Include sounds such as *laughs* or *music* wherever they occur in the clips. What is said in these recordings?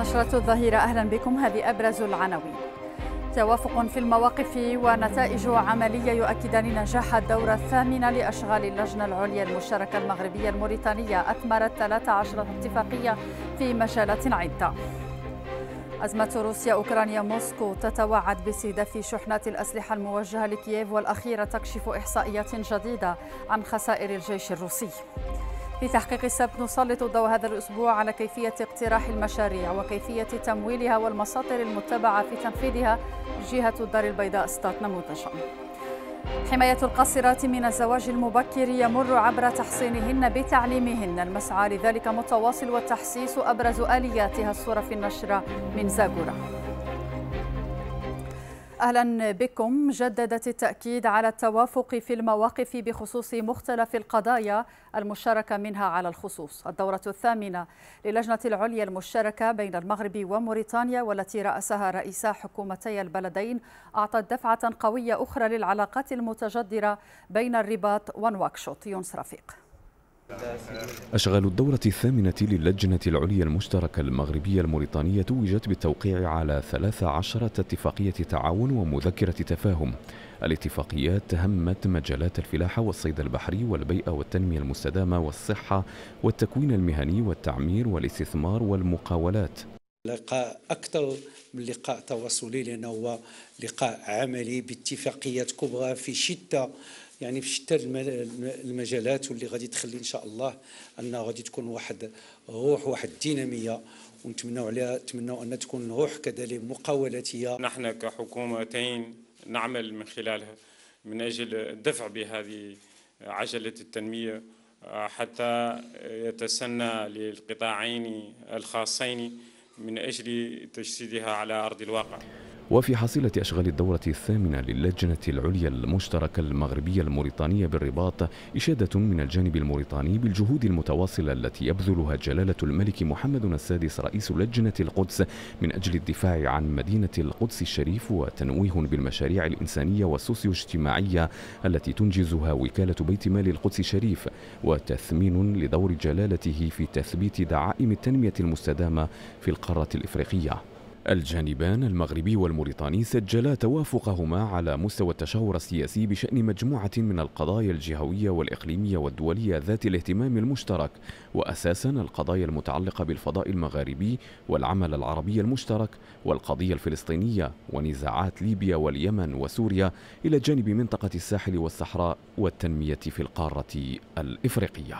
نشرة الظهيرة أهلا بكم هذه أبرز العناوين توافق في المواقف ونتائج عملية يؤكدان نجاح الدورة الثامنة لأشغال اللجنة العليا المشتركة المغربية الموريتانية أثمرت 13 اتفاقية في مجالات عدة أزمة روسيا أوكرانيا موسكو تتوعد باستهداف شحنات الأسلحة الموجهة لكييف والأخيرة تكشف إحصائيات جديدة عن خسائر الجيش الروسي في تحقيق السبت نسلط الضوء هذا الأسبوع على كيفية اقتراح المشاريع وكيفية تمويلها والمساطر المتبعة في تنفيذها جهة الدار البيضاء ستات نموذجا حماية القاصرات من الزواج المبكر يمر عبر تحصينهن بتعليمهن المسعى لذلك متواصل والتحسيس أبرز آلياتها الصورة في النشرة من زاغورة أهلا بكم جددت التأكيد على التوافق في المواقف بخصوص مختلف القضايا المشتركة منها على الخصوص الدورة الثامنة للجنة العليا المشتركة بين المغرب وموريتانيا والتي رأسها رئيس حكومتي البلدين أعطت دفعة قوية أخرى للعلاقات المتجدرة بين الرباط ونواكشوط يونس رفيق أشغال الدورة الثامنة للجنة العليا المشتركة المغربية الموريتانية توجت بالتوقيع على 13 اتفاقية تعاون ومذكرة تفاهم الاتفاقيات تهمت مجالات الفلاحة والصيد البحري والبيئة والتنمية المستدامة والصحة والتكوين المهني والتعمير والاستثمار والمقاولات لقاء أكثر من لقاء تواصلي لأنه هو لقاء عملي باتفاقيات كبرى في شتى يعني في شتى المجالات واللي غادي تخلي ان شاء الله ان غادي تكون واحد روح واحد الديناميه ونتمنوا عليها نتمنوا ان تكون روح كذلك مقاولاتيه نحن كحكومتين نعمل من خلالها من اجل الدفع بهذه عجله التنميه حتى يتسنى للقطاعين الخاصين من اجل تجسيدها على ارض الواقع وفي حصيلة أشغال الدورة الثامنة للجنة العليا المشتركة المغربية الموريتانية بالرباط إشادة من الجانب الموريتاني بالجهود المتواصلة التي يبذلها جلالة الملك محمد السادس رئيس لجنة القدس من أجل الدفاع عن مدينة القدس الشريف وتنويه بالمشاريع الإنسانية والسوسيو اجتماعية التي تنجزها وكالة بيت مال القدس الشريف وتثمين لدور جلالته في تثبيت دعائم التنمية المستدامة في القارة الإفريقية الجانبان المغربي والموريتاني سجلا توافقهما على مستوى التشاور السياسي بشأن مجموعة من القضايا الجهوية والإقليمية والدولية ذات الاهتمام المشترك وأساسا القضايا المتعلقة بالفضاء المغاربي والعمل العربي المشترك والقضية الفلسطينية ونزاعات ليبيا واليمن وسوريا إلى جانب منطقة الساحل والصحراء والتنمية في القارة الإفريقية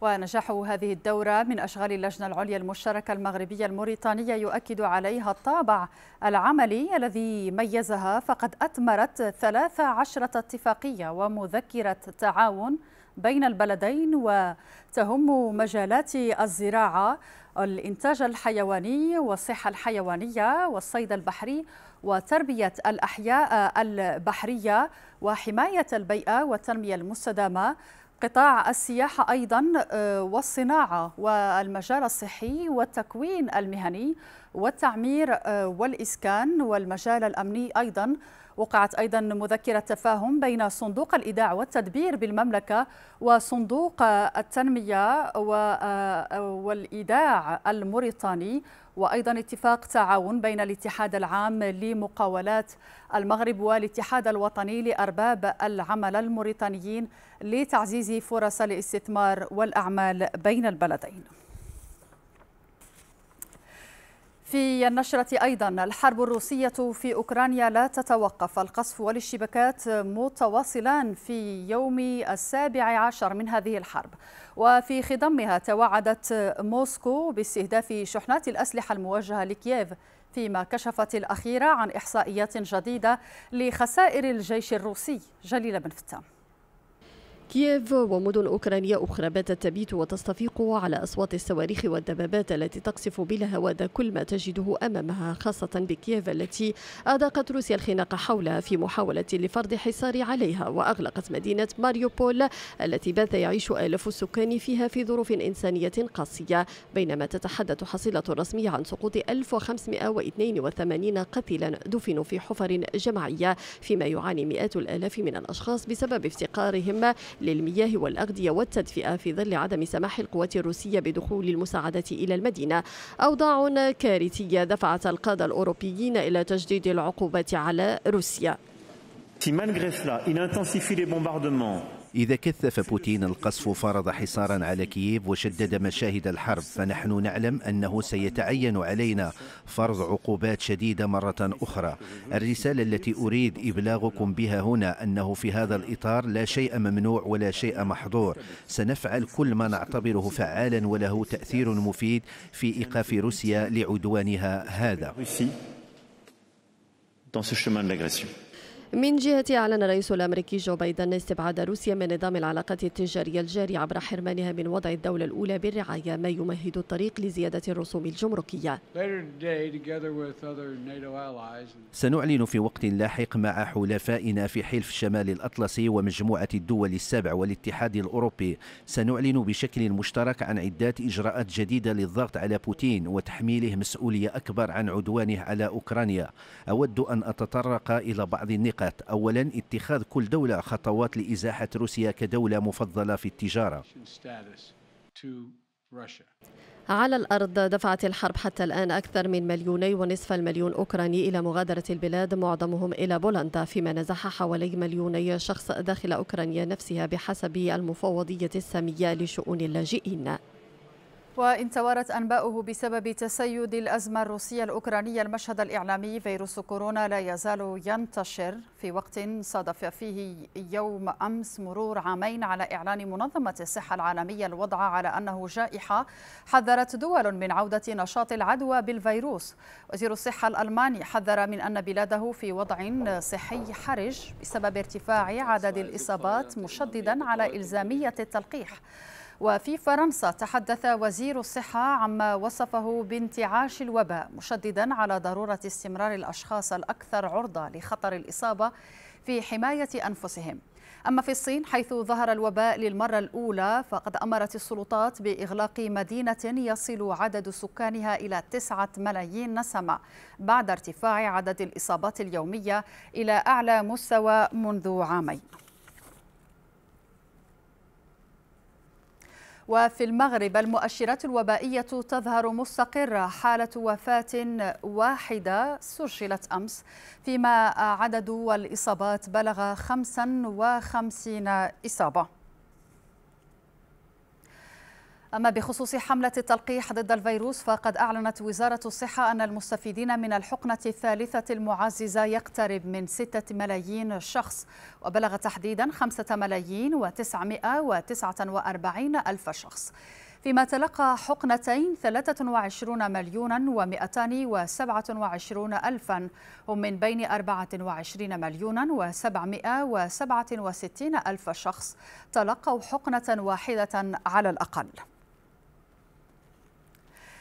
ونجاح هذه الدورة من أشغال اللجنة العليا المشتركة المغربية الموريتانية يؤكد عليها الطابع العملي الذي ميزها فقد أثمرت 13 اتفاقية ومذكرة تعاون بين البلدين وتهم مجالات الزراعة الإنتاج الحيواني والصحة الحيوانية والصيد البحري وتربية الأحياء البحرية وحماية البيئة والتنمية المستدامة قطاع السياحة أيضا آه، والصناعة والمجال الصحي والتكوين المهني والتعمير آه، والإسكان والمجال الأمني أيضا وقعت أيضا مذكرة تفاهم بين صندوق الإيداع والتدبير بالمملكة وصندوق التنمية آه، والإيداع الموريتاني وأيضا اتفاق تعاون بين الاتحاد العام لمقاولات المغرب والاتحاد الوطني لأرباب العمل الموريتانيين لتعزيز فرص الاستثمار والأعمال بين البلدين في النشرة أيضا الحرب الروسية في أوكرانيا لا تتوقف القصف والاشتباكات متواصلان في يوم السابع عشر من هذه الحرب وفي خضمها توعدت موسكو باستهداف شحنات الأسلحة الموجهة لكييف فيما كشفت الأخيرة عن إحصائيات جديدة لخسائر الجيش الروسي جليل بن فتام كييف ومدن أوكرانية أخرى باتت تبيت وتستفيق على أصوات الصواريخ والدبابات التي تقصف بالهواد كل ما تجده أمامها خاصة بكييف التي أداقت روسيا الخناق حولها في محاولة لفرض حصار عليها وأغلقت مدينة ماريوبول التي بات يعيش آلاف السكان فيها في ظروف إنسانية قاسية بينما تتحدث حصيلة رسمية عن سقوط 1582 قتيلا دفنوا في حفر جماعية فيما يعاني مئات الآلاف من الأشخاص بسبب افتقارهم للمياه والأغذية والتدفئة في ظل عدم سماح القوات الروسية بدخول المساعدة إلى المدينة أوضاع كارثية دفعت القادة الأوروبيين إلى تجديد العقوبات على روسيا Si malgré cela, il intensifie les bombardements, إذا كثف بوتين القصف فرض حصارا على كييف وشدد مشاهد الحرب فنحن نعلم أنه سيتعين علينا فرض عقوبات شديدة مرة أخرى الرسالة التي أريد إبلاغكم بها هنا أنه في هذا الإطار لا شيء ممنوع ولا شيء محظور سنفعل كل ما نعتبره فعالا وله تأثير مفيد في إيقاف روسيا لعدوانها هذا dans ce chemin de l'agression. من جهته أعلن الرئيس الأمريكي جو بايدن استبعاد روسيا من نظام العلاقات التجارية الجاري عبر حرمانها من وضع الدولة الأولى بالرعاية ما يمهد الطريق لزيادة الرسوم الجمركية سنعلن في وقت لاحق مع حلفائنا في حلف الشمال الأطلسي ومجموعة الدول السبع والاتحاد الأوروبي سنعلن بشكل مشترك عن عدات إجراءات جديدة للضغط على بوتين وتحميله مسؤولية أكبر عن عدوانه على أوكرانيا أود أن أتطرق إلى بعض النقاط التطبيقات أولا اتخاذ كل دولة خطوات لإزاحة روسيا كدولة مفضلة في التجارة على الأرض دفعت الحرب حتى الآن أكثر من مليوني ونصف المليون أوكراني إلى مغادرة البلاد معظمهم إلى بولندا فيما نزح حوالي مليوني شخص داخل أوكرانيا نفسها بحسب المفوضية السامية لشؤون اللاجئين وإن توارت أنباؤه بسبب تسيد الأزمة الروسية الأوكرانية المشهد الإعلامي فيروس كورونا لا يزال ينتشر في وقت صادف فيه يوم أمس مرور عامين على إعلان منظمة الصحة العالمية الوضع على أنه جائحة حذرت دول من عودة نشاط العدوى بالفيروس وزير الصحة الألماني حذر من أن بلاده في وضع صحي حرج بسبب ارتفاع عدد الإصابات مشددا على إلزامية التلقيح وفي فرنسا تحدث وزير الصحة عما وصفه بانتعاش الوباء مشددا على ضرورة استمرار الأشخاص الأكثر عرضة لخطر الإصابة في حماية أنفسهم أما في الصين حيث ظهر الوباء للمرة الأولى فقد أمرت السلطات بإغلاق مدينة يصل عدد سكانها إلى تسعة ملايين نسمة بعد ارتفاع عدد الإصابات اليومية إلى أعلى مستوى منذ عامين وفي المغرب المؤشرات الوبائية تظهر مستقرة حالة وفاة واحدة سجلت أمس فيما عدد الإصابات بلغ 55 إصابة أما بخصوص حملة التلقيح ضد الفيروس فقد أعلنت وزارة الصحة أن المستفيدين من الحقنة الثالثة المعززة يقترب من 6 ملايين شخص وبلغ تحديدا 5 ملايين و949 ألف شخص فيما تلقى حقنتين 23 مليونا و227 ألفا هم من بين 24 مليونا و767 ألف شخص تلقوا حقنة واحدة على الأقل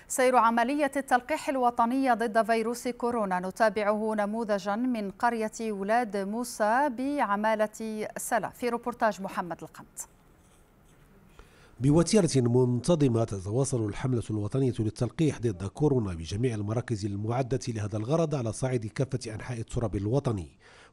سير عملية التلقيح الوطنية ضد فيروس كورونا نتابعه نموذجا من قرية ولاد موسى بعمالة سلا في روبورتاج محمد القمت بوتيرة منتظمة تتواصل الحملة الوطنية للتلقيح ضد كورونا بجميع المراكز المعدة لهذا الغرض على صعيد كافة أنحاء التراب الوطني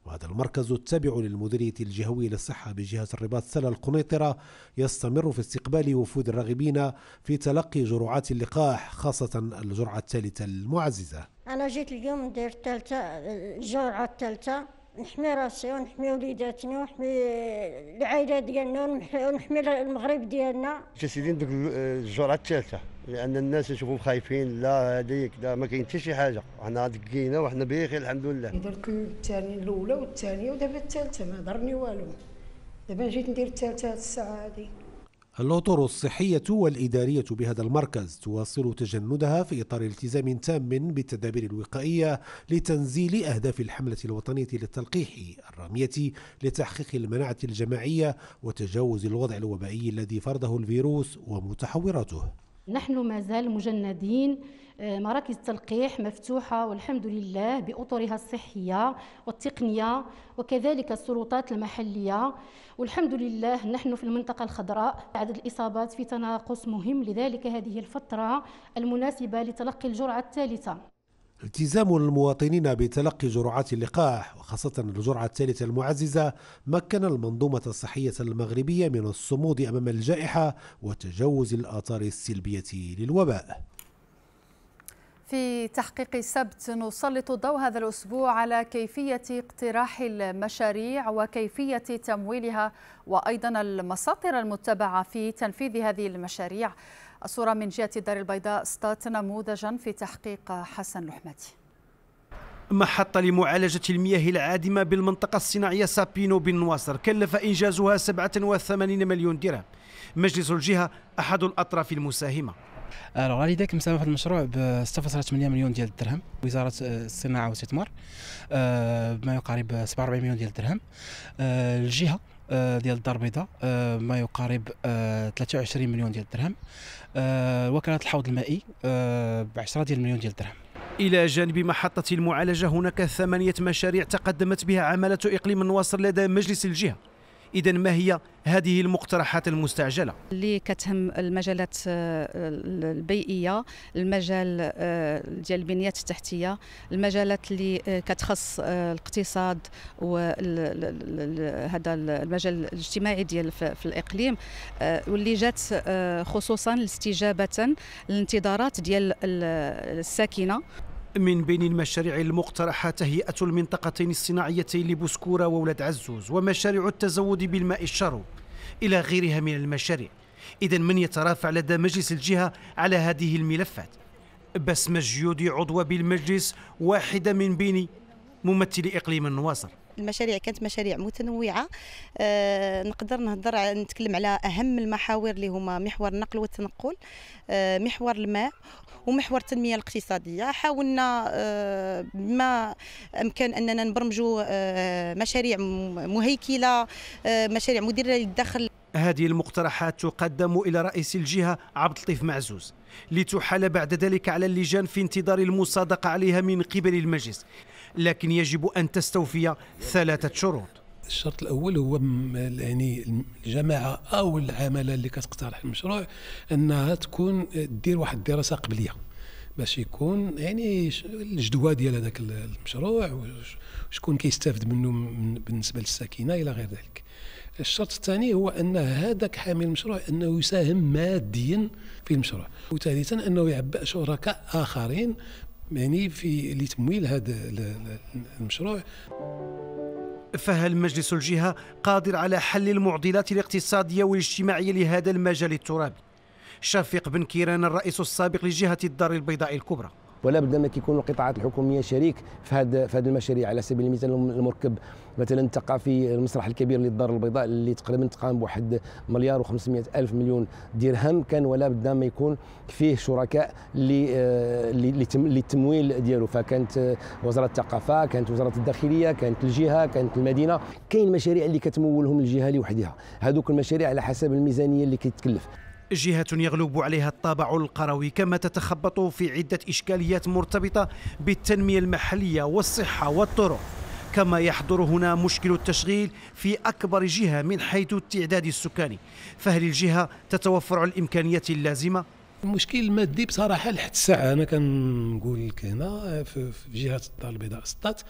وهذا المركز التابع للمديرية الجهوية للصحة بجهة الرباط سلا القنيطرة يستمر في استقبال وفود الراغبين في تلقي جرعات اللقاح خاصة الجرعة الثالثة المعززة أنا جيت اليوم درت الجرعة الثالثة نحمي راسي ونحمي وليداتنا ونحمي العائله ديالنا ونحمي المغرب ديالنا سيدي ندوك الجرعه الثالثه لان الناس يشوفوا خايفين لا هذيك لا ما كاين حتى شي حاجه حنا دقينا وحنا بخير الحمد لله درت الثانيه الاولى والثانيه ودابا الثالثه ما ضرني والو دابا جيت ندير الثالثه هاد الساعه هادي الأطر الصحية والإدارية بهذا المركز تواصل تجندها في إطار التزام تام بالتدابير الوقائية لتنزيل أهداف الحملة الوطنية للتلقيح الرامية لتحقيق المناعة الجماعية وتجاوز الوضع الوبائي الذي فرضه الفيروس ومتحوراته نحن ما زال مجندين آه، مراكز تلقيح مفتوحة والحمد لله بأطرها الصحية والتقنية وكذلك السلطات المحلية والحمد لله نحن في المنطقة الخضراء عدد الإصابات في تناقص مهم لذلك هذه الفترة المناسبة لتلقي الجرعة الثالثة التزام المواطنين بتلقي جرعات اللقاح وخاصة الجرعة الثالثة المعززة مكن المنظومة الصحية المغربية من الصمود أمام الجائحة وتجاوز الآثار السلبية للوباء في تحقيق سبت نسلط الضوء هذا الأسبوع على كيفية اقتراح المشاريع وكيفية تمويلها وأيضا المساطر المتبعة في تنفيذ هذه المشاريع الصورة من جهة الدار البيضاء استات نموذجا في تحقيق حسن لحمتي محطة لمعالجة المياه العادمة بالمنطقة الصناعية سابينو بن واصر كلف إنجازها 87 مليون درهم مجلس الجهة أحد الأطراف المساهمة الوغ ليديك مساهمه في المشروع ب 6.8 مليون ديال الدرهم وزاره الصناعه والاستثمار بما آه، يقارب 47 مليون ديال الدرهم آه، الجهه آه، ديال الدار البيضاء ما يقارب 23 مليون ديال الدرهم وكاله الحوض المائي ب 10 ديال المليون ديال الدرهم إلى جانب محطة المعالجة هناك ثمانية مشاريع تقدمت بها عمالة إقليم النواصر لدى مجلس الجهة اذا ما هي هذه المقترحات المستعجله اللي كتهم المجالات آه، البيئيه المجال آه، ديال البنيات التحتيه المجالات اللي آه، كتخص الاقتصاد وهذا المجال الاجتماعي ديال في الاقليم واللي جات خصوصا استجابه للانتظارات ديال الساكنه من بين المشاريع المقترحة تهيئة المنطقتين الصناعيتين لبسكورة وولد عزوز ومشاريع التزود بالماء الشرو إلى غيرها من المشاريع إذا من يترافع لدى مجلس الجهة على هذه الملفات بسمة جيودي عضو بالمجلس واحدة من بين ممثلي إقليم النواصر المشاريع كانت مشاريع متنوعه أه نقدر نهضر نتكلم على اهم المحاور اللي هما محور النقل والتنقل أه محور الماء ومحور التنميه الاقتصاديه حاولنا أه بما امكن اننا نبرمجوا أه مشاريع مهيكله أه مشاريع مديره للدخل هذه المقترحات تقدم إلى رئيس الجهة عبد اللطيف معزوز لتحال بعد ذلك على اللجان في انتظار المصادقة عليها من قبل المجلس لكن يجب أن تستوفي ثلاثة شروط الشرط الاول هو يعني الجماعه او العمله اللي كتقترح المشروع انها تكون دير واحد الدراسه قبليه باش يكون يعني الجدوى ديال هذاك المشروع وشكون كيستافد منه من بالنسبه للساكنه الى غير ذلك الشرط الثاني هو ان هذاك حامل المشروع انه يساهم ماديا في المشروع وثالثا انه يعبئ شركاء اخرين يعني في لتمويل هذا المشروع فهل مجلس الجهة قادر على حل المعضلات الاقتصادية والاجتماعية لهذا المجال الترابي؟ شفيق بن كيران الرئيس السابق لجهة الدار البيضاء الكبرى ولا بد ان يكون القطاعات الحكوميه شريك في هذا في هذه المشاريع على سبيل المثال المركب مثلا الثقافي المسرح الكبير للدار البيضاء اللي تقريبا تقام بواحد مليار و500 الف مليون درهم كان ولا بد ما يكون فيه شركاء آه، للتمويل ديالو فكانت وزاره الثقافه كانت وزاره الداخليه كانت الجهه كانت المدينه كاين مشاريع اللي كتمولهم الجهه لوحدها هذوك المشاريع على حسب الميزانيه اللي كيتكلف جهة يغلب عليها الطابع القروي كما تتخبط في عدة إشكاليات مرتبطة بالتنمية المحلية والصحة والطرق كما يحضر هنا مشكل التشغيل في أكبر جهة من حيث التعداد السكاني فهل الجهة تتوفر الإمكانيات اللازمة؟ المشكل المادي بصراحة لحد الساعة أنا كنقول لك هنا في جهة الدار البيضاء سطات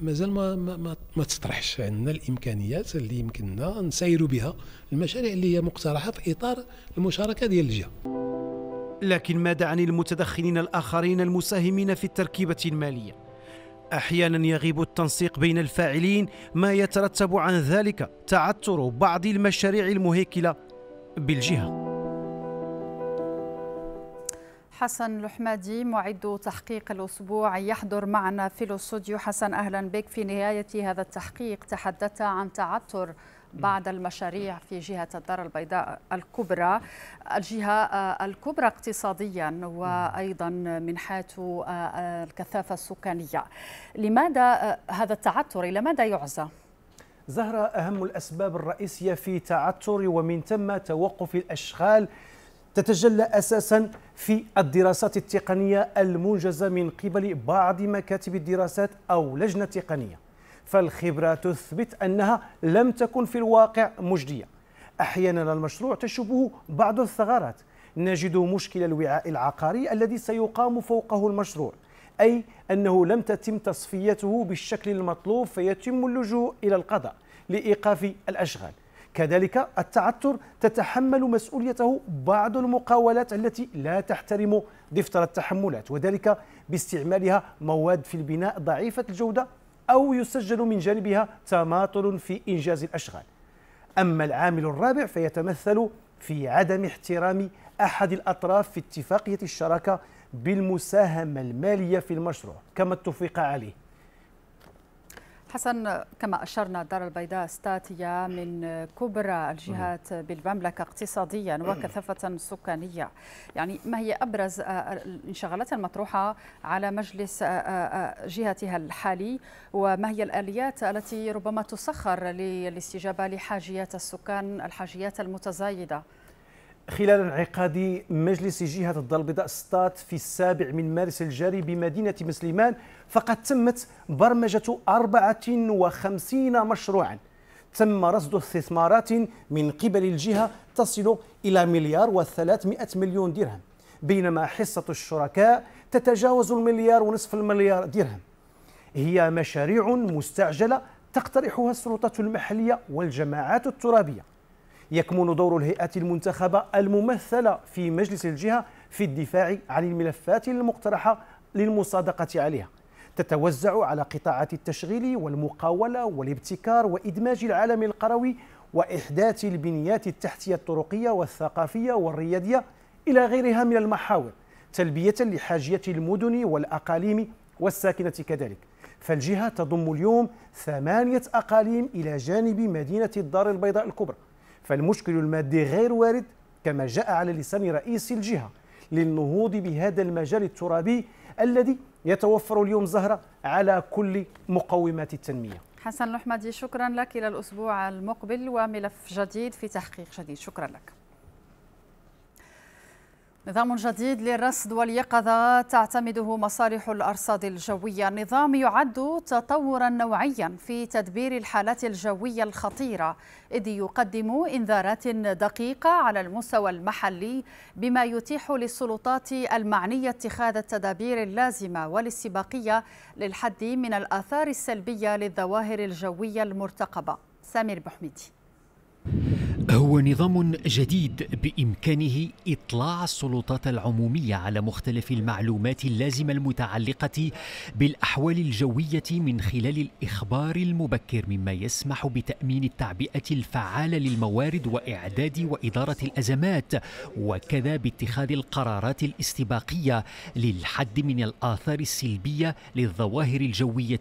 مازال ما ما, ما تطرحش عندنا الامكانيات اللي يمكننا نسيروا بها المشاريع اللي هي مقترحه في اطار المشاركه ديال الجهه لكن ماذا عن المتدخلين الاخرين المساهمين في التركيبه الماليه احيانا يغيب التنسيق بين الفاعلين ما يترتب عن ذلك تعثر بعض المشاريع المهيكله بالجهه حسن لحمادي معد تحقيق الأسبوع يحضر معنا في الاستوديو حسن أهلا بك في نهاية هذا التحقيق تحدثت عن تعثر بعض المشاريع في جهة الدار البيضاء الكبرى الجهة آه، الكبرى اقتصاديا وأيضا من حيث آه، آه، الكثافة السكانية لماذا هذا التعثر إلى ماذا يعزى؟ زهرة أهم الأسباب الرئيسية في تعثر ومن ثم توقف الأشغال تتجلى اساسا في الدراسات التقنيه المنجزه من قبل بعض مكاتب الدراسات او لجنه تقنيه فالخبره تثبت انها لم تكن في الواقع مجديه احيانا المشروع تشبه بعض الثغرات نجد مشكل الوعاء العقاري الذي سيقام فوقه المشروع اي انه لم تتم تصفيته بالشكل المطلوب فيتم اللجوء الى القضاء لايقاف الاشغال كذلك التعثر تتحمل مسؤوليته بعض المقاولات التي لا تحترم دفتر التحملات وذلك باستعمالها مواد في البناء ضعيفة الجودة أو يسجل من جانبها تماطل في إنجاز الأشغال أما العامل الرابع فيتمثل في عدم احترام أحد الأطراف في اتفاقية الشراكة بالمساهمة المالية في المشروع كما اتفق عليه حسن كما أشرنا الدار البيضاء استاتية من كبرى الجهات بالمملكة اقتصاديا وكثافة سكانية يعني ما هي أبرز آه، الانشغالات المطروحة على مجلس آه، آه، جهتها الحالي وما هي الآليات التي ربما تسخر للاستجابة لحاجيات السكان الحاجيات المتزايدة خلال انعقاد مجلس جهة الدار البيضاء ستات في السابع من مارس الجاري بمدينة مسلمان فقد تمت برمجة 54 مشروعا تم رصد استثمارات من قبل الجهة تصل إلى مليار و300 مليون درهم بينما حصة الشركاء تتجاوز المليار ونصف المليار درهم هي مشاريع مستعجلة تقترحها السلطة المحلية والجماعات الترابية يكمن دور الهيئات المنتخبة الممثلة في مجلس الجهة في الدفاع عن الملفات المقترحة للمصادقة عليها تتوزع على قطاعات التشغيل والمقاولة والابتكار وإدماج العالم القروي وإحداث البنيات التحتية الطرقية والثقافية والريادية إلى غيرها من المحاور تلبية لحاجية المدن والأقاليم والساكنة كذلك فالجهة تضم اليوم ثمانية أقاليم إلى جانب مدينة الدار البيضاء الكبرى فالمشكل المادي غير وارد كما جاء على لسان رئيس الجهة للنهوض بهذا المجال الترابي الذي يتوفر اليوم زهرة على كل مقومات التنمية حسن الأحمدي شكرا لك إلى الأسبوع المقبل وملف جديد في تحقيق جديد شكرا لك نظام جديد للرصد واليقظة تعتمده مصالح الأرصاد الجوية النظام يعد تطورا نوعيا في تدبير الحالات الجوية الخطيرة إذ يقدم إنذارات دقيقة على المستوى المحلي بما يتيح للسلطات المعنية اتخاذ التدابير اللازمة والاستباقية للحد من الآثار السلبية للظواهر الجوية المرتقبة سامر بحميدي هو نظام جديد بامكانه اطلاع السلطات العموميه على مختلف المعلومات اللازمه المتعلقه بالاحوال الجويه من خلال الاخبار المبكر مما يسمح بتامين التعبئه الفعاله للموارد واعداد واداره الازمات وكذا باتخاذ القرارات الاستباقيه للحد من الاثار السلبيه للظواهر الجويه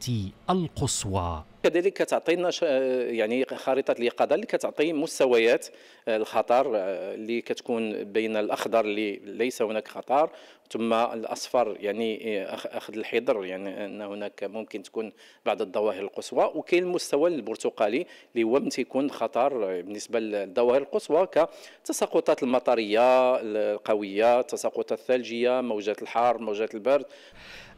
القصوى كذلك كتعطينا آه، يعني خريطه اليقظه اللي كتعطي مستويات آه، الخطر آه، اللي كتكون بين الاخضر اللي ليس هناك خطر ثم الاصفر يعني اخذ الحذر يعني ان هناك ممكن تكون بعض الظواهر القصوى وكاين المستوى البرتقالي اللي هو تيكون خطر بالنسبه للظواهر القصوى كتساقطات المطريه القويه التساقطات الثلجيه موجات الحار موجات البرد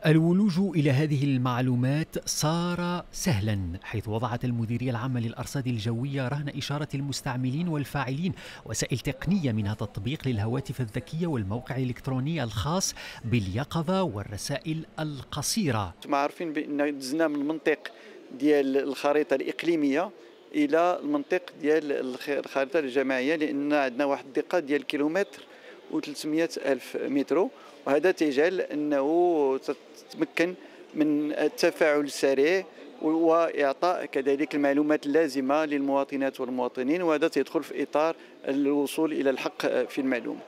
الولوج إلى هذه المعلومات صار سهلا حيث وضعت المديرية العامة للأرصاد الجوية رهن إشارة المستعملين والفاعلين وسائل تقنية منها تطبيق للهواتف الذكية والموقع الإلكتروني الخاص باليقظة والرسائل القصيرة ما عارفين بأن دزنا من منطق ديال الخريطة الإقليمية إلى المنطق ديال الخريطة الجماعية لأن عندنا واحد الدقة ديال كيلومتر و 300 ألف مترو وهذا تجعل أنه تتمكن من التفاعل السريع واعطاء كذلك المعلومات اللازمه للمواطنات والمواطنين وهذا تدخل في اطار الوصول الى الحق في المعلومه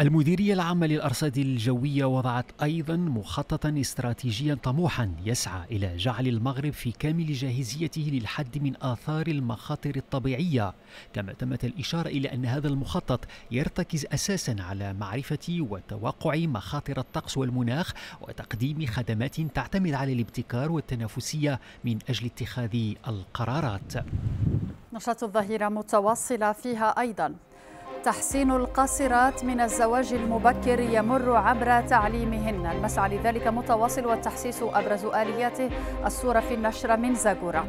المديرية العامة للأرصاد الجوية وضعت أيضا مخططا استراتيجيا طموحا يسعى إلى جعل المغرب في كامل جاهزيته للحد من آثار المخاطر الطبيعية كما تمت الإشارة إلى أن هذا المخطط يرتكز أساسا على معرفة وتوقع مخاطر الطقس والمناخ وتقديم خدمات تعتمد على الابتكار والتنافسية من أجل اتخاذ القرارات نشاط الظهيرة متواصلة فيها أيضا تحسين القاصرات من الزواج المبكر يمر عبر تعليمهن المسعى لذلك متواصل والتحسيس أبرز آلياته الصورة في النشرة من زاغورة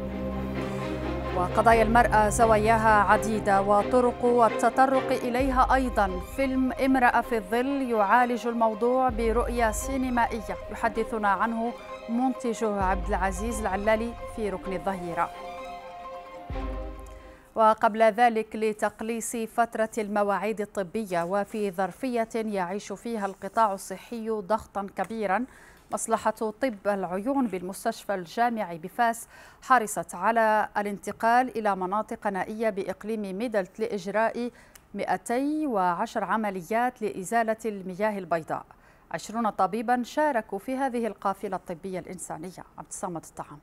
وقضايا المرأة زواياها عديدة وطرق والتطرق إليها أيضا فيلم امرأة في الظل يعالج الموضوع برؤية سينمائية يحدثنا عنه منتجه عبد العزيز العلالي في ركن الظهيره وقبل ذلك لتقليص فترة المواعيد الطبية وفي ظرفية يعيش فيها القطاع الصحي ضغطا كبيرا مصلحة طب العيون بالمستشفى الجامعي بفاس حرصت على الانتقال إلى مناطق نائية بإقليم ميدلت لإجراء 210 عمليات لإزالة المياه البيضاء 20 طبيبا شاركوا في هذه القافلة الطبية الإنسانية عبد الصمد الطعام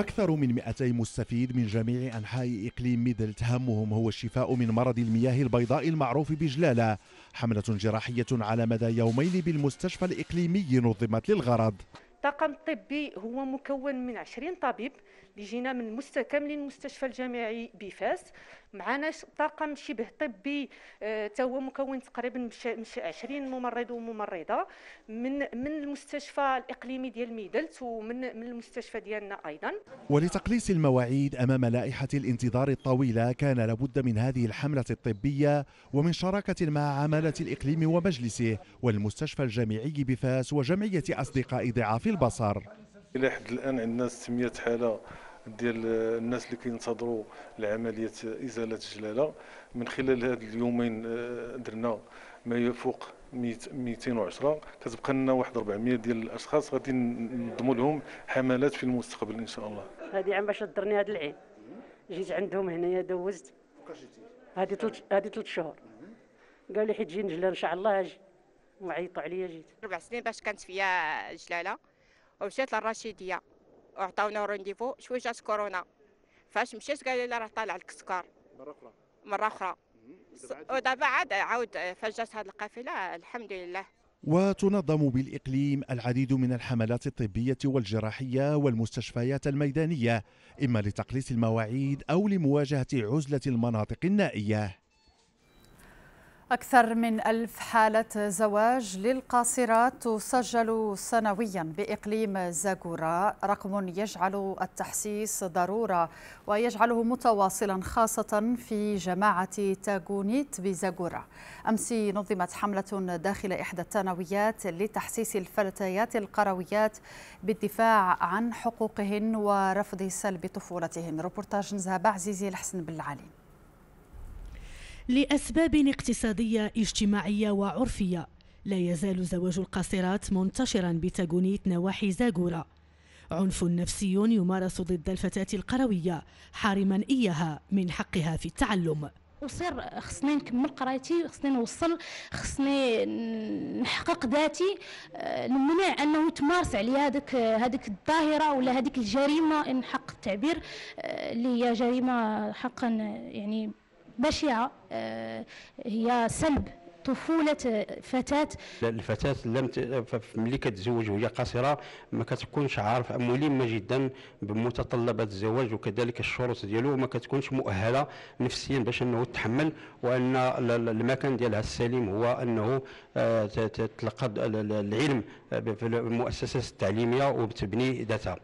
أكثر من 200 مستفيد من جميع أنحاء إقليم ميدلت همهم هو الشفاء من مرض المياه البيضاء المعروف بجلالة حملة جراحية على مدى يومين بالمستشفى الإقليمي نظمت للغرض طاقم طبي هو مكون من 20 طبيب اللي جينا من مستكملين المستشفى الجامعي بفاس معنا طاقم شبه طبي آه، تا هو مكون تقريبا من 20 ممرض وممرضه من من المستشفى الاقليمي ديال ميدلت ومن من المستشفى ديالنا ايضا ولتقليص المواعيد امام لائحه الانتظار الطويله كان لابد من هذه الحمله الطبيه ومن شراكه مع عماله الاقليم ومجلسه والمستشفى الجامعي بفاس وجمعيه اصدقاء ضعاف البصر الى حد الان عندنا 600 حاله ديال الناس اللي كينتظروا لعمليه ازاله الجلاله من خلال هذ اليومين آه، درنا ما يفوق 210 كتبقى لنا واحد 400 ديال الاشخاص غادي نضموا لهم حملات في المستقبل ان شاء الله هذه عام باش درني هذا العين جيت عندهم هنايا دوزت هذه ثلاث هذه ثلاث شهور قال لي حيت جي نجله ان شاء الله اجي وعيطوا عليا جيت ربع سنين باش كانت فيا جلاله ومشيت للرشيديه وعطاونا رونديفو شويه جات كورونا فاش مشيت قالوا لي راه طالع لك السكر مره اخرى مره اخرى ودابا عاد عاود فاش جات هذه القافله الحمد لله وتنظم بالإقليم العديد من الحملات الطبية والجراحية والمستشفيات الميدانية إما لتقليص المواعيد أو لمواجهة عزلة المناطق النائية أكثر من ألف حالة زواج للقاصرات تسجل سنويا بإقليم زاغورا رقم يجعل التحسيس ضرورة ويجعله متواصلا خاصة في جماعة تاغونيت بزاغورا أمس نظمت حملة داخل إحدى الثانويات لتحسيس الفتيات القرويات بالدفاع عن حقوقهن ورفض سلب طفولتهن ربورتاج نزهة عزيزي الحسن بالعالم لأسباب اقتصادية اجتماعية وعرفية لا يزال زواج القاصرات منتشرا بتاغونيت نواحي زاغورة عنف نفسي يمارس ضد الفتاة القروية حارما إياها من حقها في التعلم وصير خصني نكمل قرايتي خصني نوصل خصني نحقق ذاتي آه، نمنع انه تمارس عليا هذيك هذيك الظاهره ولا هذيك الجريمه ان حق التعبير اللي آه، هي جريمه حقا يعني بشعة آه، هي سلب طفوله فتاه الفتاه لم ملي كتزوج وهي قاصره ما كتكونش عارفه ملمه جدا بمتطلبات الزواج وكذلك الشروط ديالو وما كتكونش مؤهله نفسيا باش انه تحمل وان المكان ديالها السليم هو انه آه، تتلقى العلم في المؤسسات التعليميه وبتبني ذاتها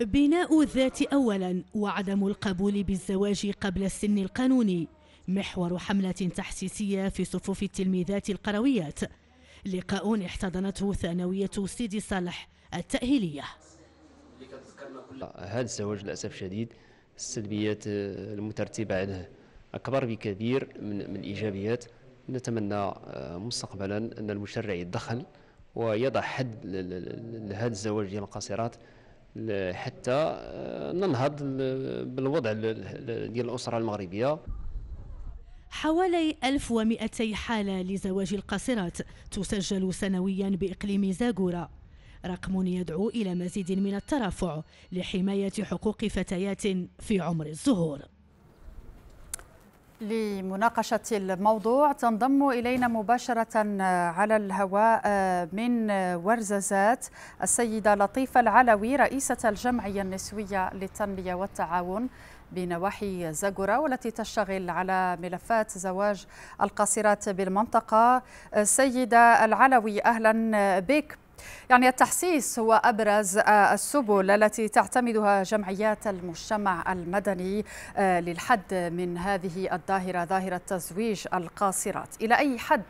بناء الذات اولا وعدم القبول بالزواج قبل السن القانوني محور حملة تحسيسية في صفوف التلميذات القرويات لقاء احتضنته ثانوية سيدي صالح التأهيلية هذا الزواج للأسف الشديد السلبيات آه، المترتبة عنه أكبر بكثير من, من الإيجابيات نتمنى آه، مستقبلا أن المشرع يتدخل ويضع حد لهذا الزواج ديال القاصرات حتى آه، ننهض بالوضع ديال الأسرة المغربية حوالي 1200 حالة لزواج القاصرات تسجل سنويا بإقليم زاغورا رقم يدعو إلى مزيد من الترافع لحماية حقوق فتيات في عمر الزهور لمناقشة الموضوع تنضم إلينا مباشرة آه، على الهواء آه، من ورزازات السيدة لطيفة العلوي رئيسة الجمعية النسوية للتنمية والتعاون بنواحي زاجورا والتي تشتغل على ملفات زواج القاصرات بالمنطقة سيدة العلوي أهلا بك يعني التحسيس هو أبرز السبل التي تعتمدها جمعيات المجتمع المدني آه، للحد من هذه الظاهرة ظاهرة تزويج القاصرات إلى أي حد؟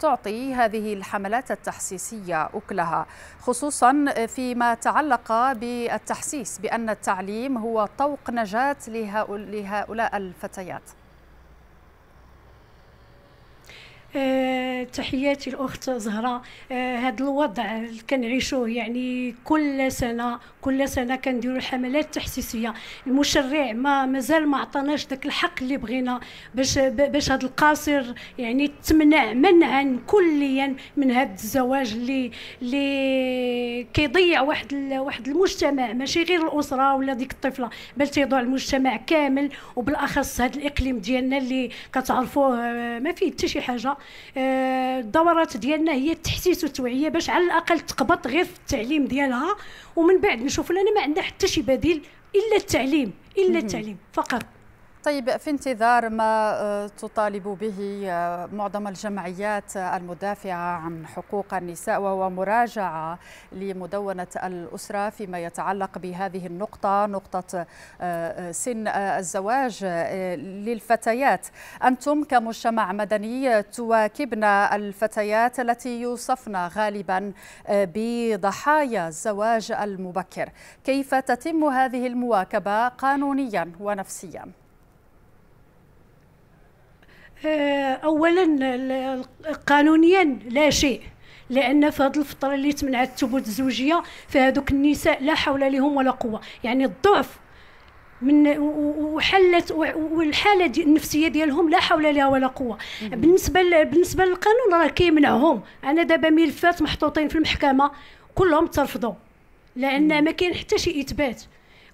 تعطي هذه الحملات التحسيسية أكلها خصوصا فيما تعلق بالتحسيس بأن التعليم هو طوق نجاة لهؤلاء الفتيات آه، تحياتي الاخت زهره آه، هذا الوضع اللي كنعيشوه يعني كل سنه كل سنه كنديروا حملات تحسيسيه المشرع ما مازال ما عطاناش داك الحق اللي بغينا باش باش هذا القاصر يعني تمنع منعا كليا من هذا الزواج اللي اللي كيضيع واحد واحد المجتمع ماشي غير الاسره ولا ديك الطفله بل تيضيع المجتمع كامل وبالاخص هذا الاقليم ديالنا اللي كتعرفوه آه، ما فيه حتى شي حاجه الدورات آه، ديالنا هي التحسيس والتوعيه باش على الاقل تقبط غير في التعليم ديالها ومن بعد نشوف لنا ما عندنا حتى شي بديل الا التعليم الا التعليم فقط طيب في انتظار ما آه، تطالب به آه، معظم الجمعيات آه، المدافعة عن حقوق النساء وهو مراجعة لمدونة الأسرة فيما يتعلق بهذه النقطة نقطة سن الزواج للفتيات أنتم كمجتمع مدني تواكبن الفتيات التي يوصفن غالبا بضحايا الزواج المبكر كيف تتم هذه المواكبة قانونيا ونفسيا آه، اولا قانونيا لا شيء لان في هذه الفتره اللي تمنعت الثبوت الزوجيه فهذوك النساء لا حول لهم ولا قوه يعني الضعف من وحلت والحاله النفسيه ديالهم لا حول لها ولا قوه بالنسبه بالنسبه للقانون راه كيمنعهم انا دابا ملفات محطوطين في المحكمه كلهم ترفضوا لان ما كاين حتى شي اثبات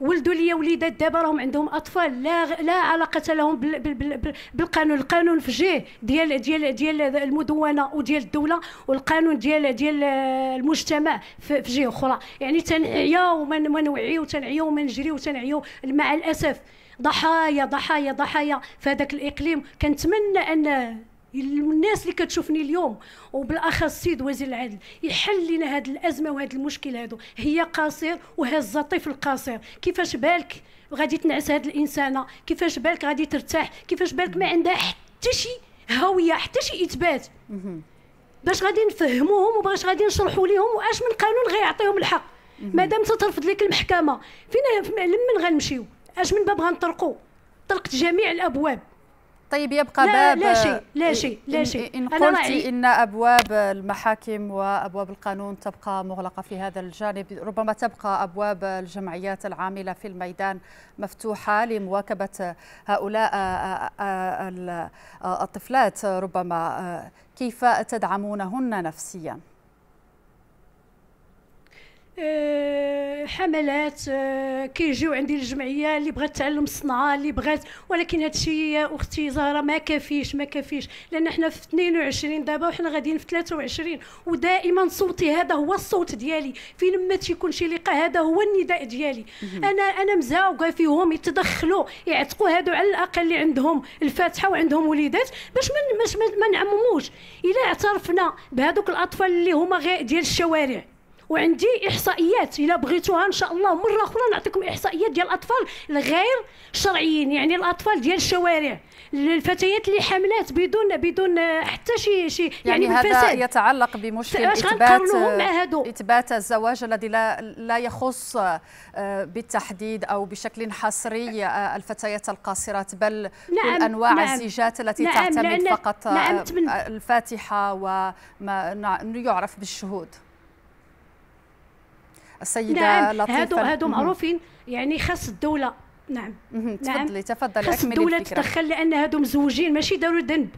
ولدوا لي وليدات دابا راهم عندهم اطفال لا لا علاقه لهم بال بال بال بالقانون القانون في جهه ديال ديال ديال المدونه وديال الدوله والقانون ديال ديال المجتمع في جهه اخرى يعني تنعيا وما نوعي وتنعيا وما نجري وتنعيا مع الاسف ضحايا ضحايا ضحايا في هذاك الاقليم كنتمنى ان الناس اللي كتشوفني اليوم وبالاخص السيد وزير العدل يحل لنا هذه الازمه وهذه المشكل هذا هي قصير وهذا الطيف القصير كيفاش بالك غادي تنعس هذه الانسانه كيفاش بالك غادي ترتاح كيفاش بالك ما عندها حتى شي هويه حتى شي اثبات باش غادي نفهموهم وباش غادي نشرحوا لهم واش من قانون غيعطيهم الحق مادام تترفض لك المحكمه فين لمن غنمشيو اش من باب غنطرقوا طرقت جميع الابواب طيب يبقى لا باب لا شيء لا شيء لا شيء إن, إن قلتي إن أبواب المحاكم وأبواب القانون تبقى مغلقة في هذا الجانب ربما تبقى أبواب الجمعيات العاملة في الميدان مفتوحة لمواكبة هؤلاء آه، آه، آه، الطفلات ربما كيف تدعمونهن نفسياً؟ آه، حملات آه، كيجيو عندي الجمعيه اللي بغات تعلم الصنعه اللي بغات ولكن هذا الشيء اختي زهره ما كافيش ما كافيش لان حنا في 22 دابا وحنا غاديين في 23 ودائما صوتي هذا هو الصوت ديالي فين ما تيكون شي لقاء هذا هو النداء ديالي انا انا مزاوقه فيهم يتدخلوا يعتقوا هادو على الاقل اللي عندهم الفاتحه وعندهم وليدات باش ما ما نعمموش الا اعترفنا بهذوك الاطفال اللي هما غير ديال الشوارع وعندي احصائيات الا بغيتوها ان شاء الله مره اخرى نعطيكم احصائيات ديال الاطفال الغير شرعيين يعني الاطفال ديال الشوارع الفتيات اللي حاملات بدون بدون حتى شي شي يعني, يعني هذا يتعلق بمشكل اثبات اثبات الزواج الذي لا لا يخص آه، بالتحديد او بشكل حصري آه، الفتيات القاصرات بل نعم كل انواع نعم الزيجات التي نعم تعتمد فقط نعم آه، الفاتحه وما يعرف بالشهود السيده نعم. لطيفه هادو هادو معروفين يعني خاص الدوله نعم تفضلي نعم. تفضلي خاص الدوله تتدخل لان هادو مزوجين ماشي داروا ذنب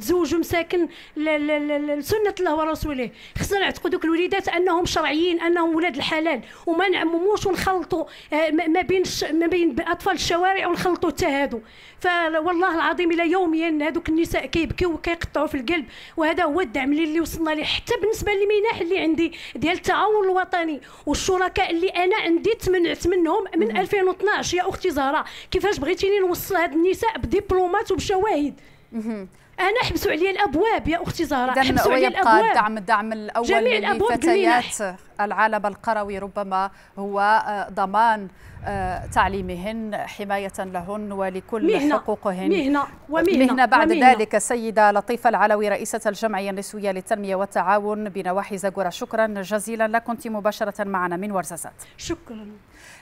تزوجوا مساكن لسنه الله ورسوله خصنا نعتقوا دوك الوليدات انهم شرعيين انهم ولاد الحلال وما نعمموش ونخلطوا آه، ما بين ما بين اطفال الشوارع ونخلطوا حتى هادو فوالله العظيم الى يوميا هذوك النساء كيبكيو وكيقطعوا في القلب وهذا هو الدعم اللي وصلنا ليه حتى بالنسبه للمنح اللي عندي ديال التعاون الوطني والشركاء اللي انا عندي تمنعت منهم من 2012 يا اختي زهره كيفاش بغيتيني نوصل هاد النساء بدبلومات وبشواهد انا حبسوا عليا الابواب يا اختي زهراء حبسوا عليا الابواب الدعم الدعم الاول للفتيات العالم القروي ربما هو آه، ضمان آه، تعليمهن حماية لهن ولكل مهنة حقوقهن مهنة ومهنة مهنة بعد ومهنة ذلك السيدة لطيفة العلوي رئيسة الجمعية النسوية للتنمية والتعاون بنواحي زاكورة شكرا جزيلا لك كنت مباشرة معنا من ورزازات شكرا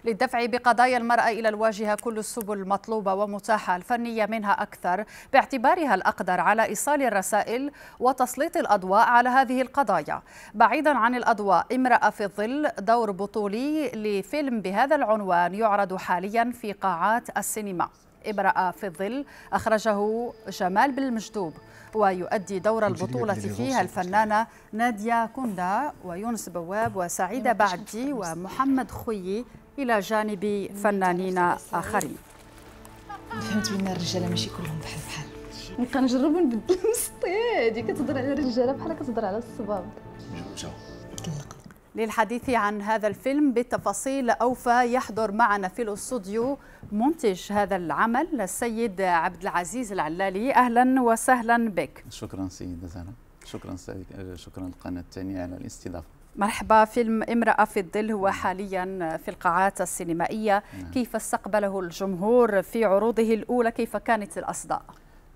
للدفع بقضايا المرأة إلى الواجهة كل السبل المطلوبة ومتاحة الفنية منها أكثر باعتبارها الأقدر على إيصال الرسائل وتسليط الأضواء على هذه القضايا بعيدا عن الأضواء امرأة في الظل دور بطولي لفيلم بهذا العنوان يعرض حاليا في قاعات السينما إبراء في الظل أخرجه جمال بالمجدوب ويؤدي دور البطولة فيها الفنانة نادية كوندا ويونس بواب وسعيدة بعدي ومحمد خويي إلى جانب فنانين آخرين فهمت بان الرجاله ماشي كلهم بحال بحال نبقى نجرب نبدل *laughs* المسطيه هادي كتهضر على الرجاله بحال كتهضر على الصباب للحديث عن هذا الفيلم بالتفاصيل أوفى يحضر معنا في الاستوديو منتج هذا العمل السيد عبد العزيز العلالي أهلا وسهلا بك شكرا سيدة زهرة شكرا سيدة. شكرا القناة الثانية على الاستضافة مرحبا فيلم امرأة في الظل هو حاليا في القاعات السينمائية نعم. كيف استقبله الجمهور في عروضه الأولى كيف كانت الأصداء؟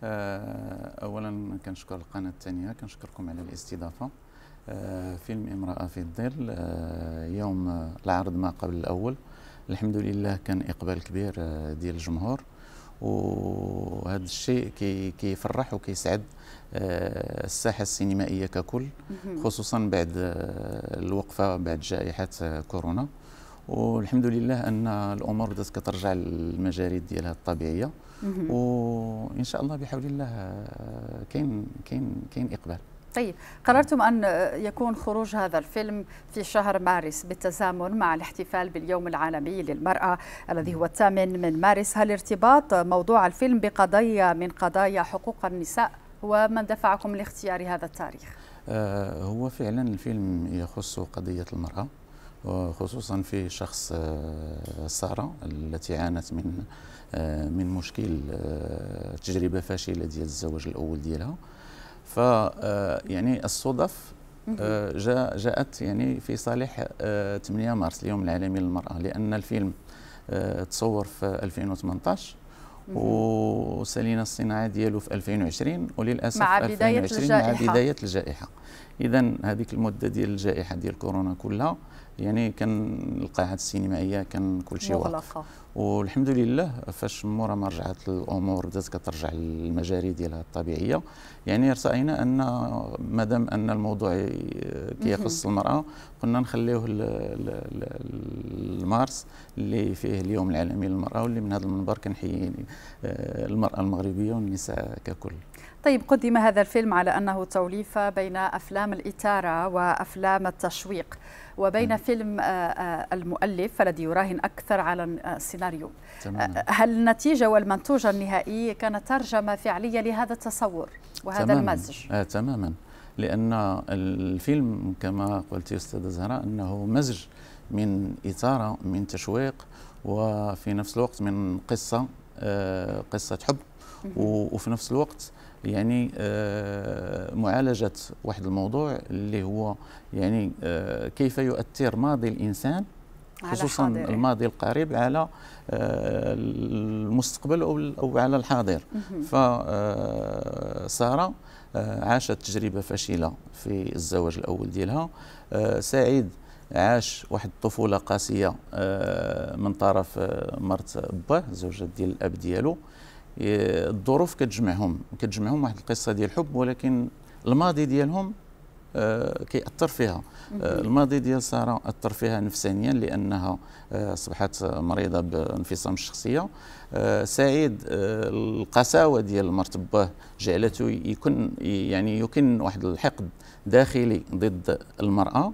آه، أولا كنشكر القناة الثانية كنشكركم على الاستضافة آه، فيلم امرأة في الظل آه، يوم العرض ما قبل الأول الحمد لله كان إقبال كبير آه، ديال الجمهور وهذا الشيء كي كيفرح وكيسعد الساحه السينمائيه ككل خصوصا بعد الوقفه بعد جائحه كورونا والحمد لله ان الامور بدات كترجع للمجاريد ديالها الطبيعيه وان شاء الله بحول الله كاين كاين كاين اقبال طيب قررتم أن يكون خروج هذا الفيلم في شهر مارس بالتزامن مع الاحتفال باليوم العالمي للمرأة الذي هو الثامن من مارس هل ارتباط موضوع الفيلم بقضية من قضايا حقوق النساء ومن دفعكم لاختيار هذا التاريخ؟ آه، هو فعلا الفيلم يخص قضية المرأة خصوصا في شخص آه، سارة التي عانت من آه، من مشكل تجربة فاشلة ديال الزواج الأول ديالها ف آه، يعني الصدف آه، جاء جاءت يعني في صالح 8 آه، مارس اليوم العالمي للمراه لان الفيلم تصور في 2018 وسالينا الصناعه ديالو في 2020 وللاسف مع بدايه 2020 الجائحه مع بدايه الجائحه اذا هذيك المده ديال الجائحه ديال كورونا كلها يعني كان القاعات السينمائيه كان كل شيء واقف والحمد لله فاش مورا ما رجعت الامور بدات كترجع للمجاري ديالها الطبيعيه يعني راينا ان مادام ان الموضوع كيخص المراه قلنا نخليوه لمارس اللي فيه اليوم العالمي للمراه واللي من هذا المنبر كنحيي آه، المراه المغربيه والنساء ككل طيب قدم هذا الفيلم على أنه توليفة بين أفلام الإثارة وأفلام التشويق وبين م. نعم. فيلم آه، آه، المؤلف الذي يراهن أكثر على آه، السيناريو تماما. هل النتيجة والمنتوج النهائي كانت ترجمة فعلية لهذا التصور وهذا تماماً. المزج آه تماما لأن الفيلم كما قلت أستاذة زهراء أنه مزج من إثارة من تشويق وفي نفس الوقت من قصة قصة حب وفي نفس الوقت يعني آه، معالجه واحد الموضوع اللي هو يعني آه، كيف يؤثر ماضي الانسان خصوصا الماضي القريب على آه، المستقبل او على الحاضر فساره عاشت تجربه فاشله في الزواج الاول ديالها سعيد عاش واحد الطفوله قاسيه من طرف مرت باه زوجة ديال الاب ديالو الظروف كتجمعهم كتجمعهم واحد القصه ديال الحب ولكن الماضي ديالهم آه، كيأثر فيها آه، الماضي ديال ساره أثر فيها نفسانيا لأنها آه، أصبحت مريضة بانفصام الشخصية آه، سعيد آه، القساوه ديال المرتبه جعلته يكون يعني يكن واحد الحقد داخلي ضد المراه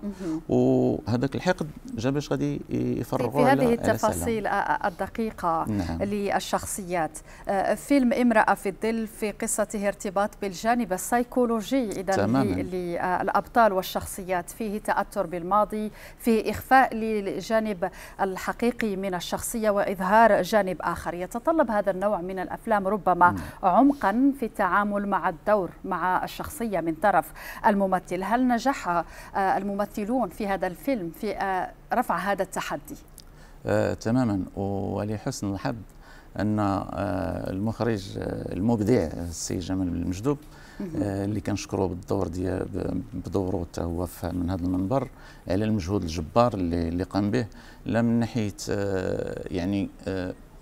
وهذاك الحقد جا باش غادي يفرغوا في هذه التفاصيل الدقيقه نعم. للشخصيات آه، فيلم امراه في الظل في قصته ارتباط بالجانب السيكولوجي اذا للابطال والشخصيات فيه تاثر بالماضي فيه اخفاء للجانب الحقيقي من الشخصيه واظهار جانب اخر يتطلب هذا النوع من الأفلام ربما عمقا في التعامل مع الدور مع الشخصية من طرف الممثل هل نجح آه، الممثلون في هذا الفيلم في آه، رفع هذا التحدي؟ آه، تماما ولحسن الحظ ان آه، المخرج المبدع السي جمال المجدوب اللي كنشكروه بالدور ديال بدوره حتى هو من هذا المنبر على المجهود الجبار اللي, اللي قام به لا من ناحيه يعني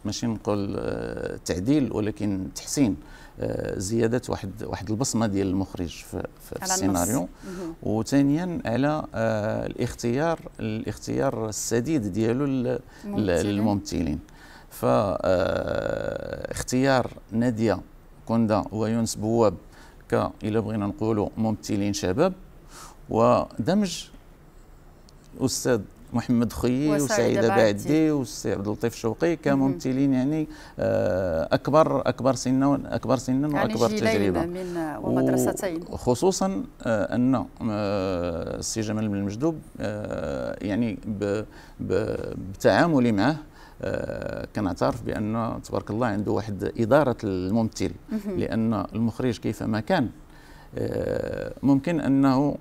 ماشي نقول آه، تعديل ولكن تحسين آه، زياده واحد واحد البصمه ديال المخرج في, في السيناريو وثانيا على آه، الاختيار الاختيار السديد ديالو للممثلين اختيار ناديه كوندا ويونس بواب ك الا بغينا نقولوا ممثلين شباب ودمج الاستاذ محمد خيي وسعيده بعدي والسي عبد اللطيف شوقي كممثلين يعني آه، اكبر اكبر سنا اكبر سنا يعني واكبر تجربه من ومدرستين خصوصا آه، ان آه، السي جمال بن المجدوب يعني بتعاملي معه كنعترف بان تبارك الله عنده واحد اداره الممثل لان المخرج كيف ما كان ممكن انه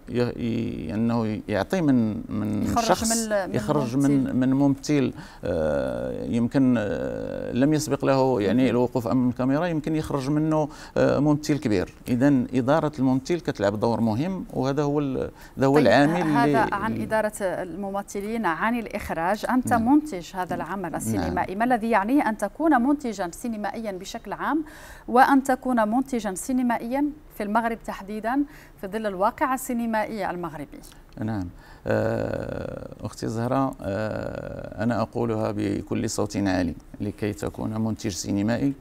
انه يعطي من من يخرج شخص من يخرج من من ممثل آه، يمكن آه، لم يسبق له يعني الوقوف امام الكاميرا يمكن يخرج منه آه، ممثل كبير اذا اداره الممثل كتلعب دور مهم وهذا هو هذا هو طيب، العامل هذا عن اداره الممثلين عن الاخراج انت نعم. منتج هذا العمل نعم. السينمائي نعم. ما الذي يعنيه ان تكون منتجا سينمائيا بشكل عام وان تكون منتجا سينمائيا في المغرب تحديدا في ظل الواقع السينمائي المغربي نعم آه، أختي زهرة آه، أنا أقولها بكل صوت عالي لكي تكون منتج سينمائي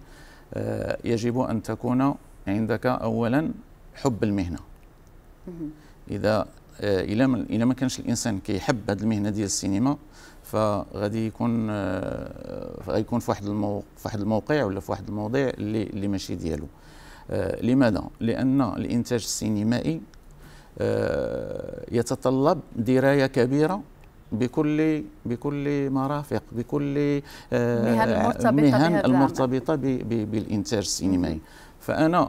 آه، يجب أن تكون عندك أولا حب المهنة إذا إلا ما كانش الإنسان كيحب هذه المهنة ديال السينما فغادي يكون غيكون في واحد الموقع في واحد الموقع ولا في واحد المواضيع اللي اللي ماشي ديالو آه، لماذا؟ لأن الإنتاج السينمائي آه، يتطلب دراية كبيرة بكل بكل مرافق بكل آه، مهن المرتبطة, المرتبطة بالإنتاج السينمائي فأنا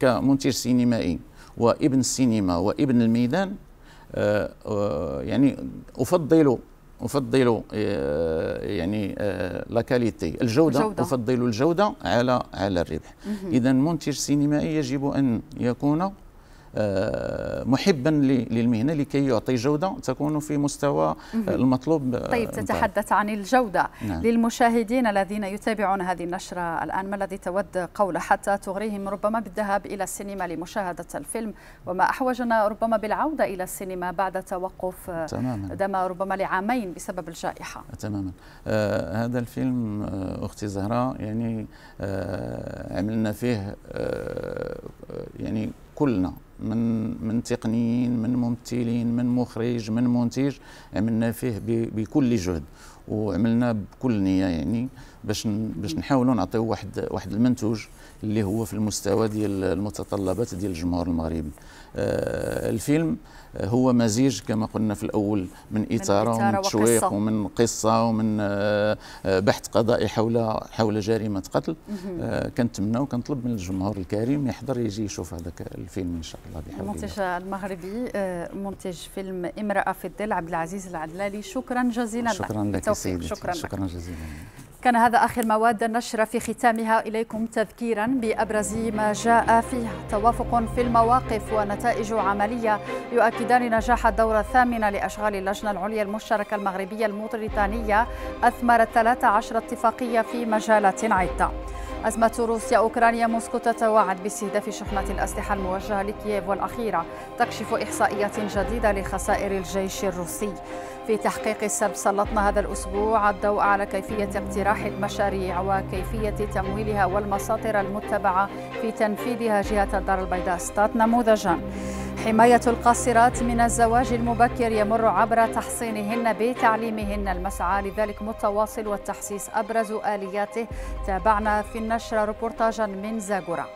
كمنتج سينمائي وابن السينما وابن الميدان يعني أفضل افضل آه، يعني آه، لاكاليتي الجوده افضل الجوده على على الربح اذا منتج سينمائي يجب ان يكون آه، محبا للمهنه لكي يعطي جوده تكون في مستوى آه، المطلوب آه، طيب تتحدث عن الجوده نعم. للمشاهدين الذين يتابعون هذه النشره الان ما الذي تود قوله حتى تغريهم ربما بالذهاب الى السينما لمشاهده الفيلم وما احوجنا ربما بالعوده الى السينما بعد توقف تماما دام ربما لعامين بسبب الجائحه تماما آه هذا الفيلم اختي زهره يعني آه عملنا فيه آه يعني كلنا من من تقنيين من ممثلين من مخرج من منتج عملنا فيه بكل جهد وعملنا بكل نيه يعني باش باش نحاولوا نعطيو واحد واحد المنتوج اللي هو في المستوى ديال المتطلبات ديال الجمهور المغربي آه الفيلم هو مزيج كما قلنا في الأول من إثارة, ومن تشويق ومن قصة ومن آه، بحث قضائي حول حول جريمة قتل آه، كنتمنى وكنطلب من الجمهور الكريم يحضر يجي يشوف هذاك الفيلم إن شاء الله بحول المنتج المغربي آه، منتج فيلم امرأة في الظل عبد العزيز العدلالي شكرا جزيلا شكرا لك, لك سيدتي شكرا, شكرا جزيلا كان هذا آخر مواد النشرة في ختامها إليكم تذكيرا بأبرز ما جاء فيها توافق في المواقف ونتائج عملية يؤكدان نجاح الدورة الثامنة لأشغال اللجنة العليا المشتركة المغربية الموريتانية أثمرت 13 اتفاقية في مجالات عدة أزمة روسيا أوكرانيا موسكو تتوعد باستهداف شحنة الأسلحة الموجهة لكييف والأخيرة تكشف إحصائيات جديدة لخسائر الجيش الروسي في تحقيق السب سلطنا هذا الأسبوع الضوء على كيفية اقتراح المشاريع وكيفية تمويلها والمساطر المتبعة في تنفيذها جهة الدار البيضاء ستات نموذجا حماية القاصرات من الزواج المبكر يمر عبر تحصينهن بتعليمهن المسعى لذلك متواصل والتحسيس أبرز آلياته تابعنا في النشرة روبورتاجا من زاغوراً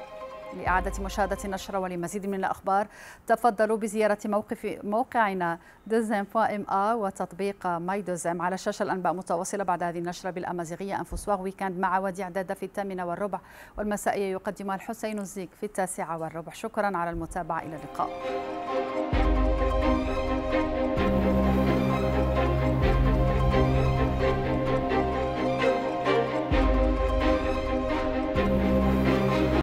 لإعادة مشاهدة النشرة ولمزيد من الأخبار تفضلوا بزيارة موقف موقعنا دزنفوا ام آ وتطبيق ماي دوزم على الشاشة الأنباء متواصلة بعد هذه النشرة بالأمازيغية أنفس أنفسواغ ويكند مع وديع دادة في الثامنة والربع والمسائية يقدمها الحسين الزيك في التاسعة والربع شكرا على المتابعة إلى اللقاء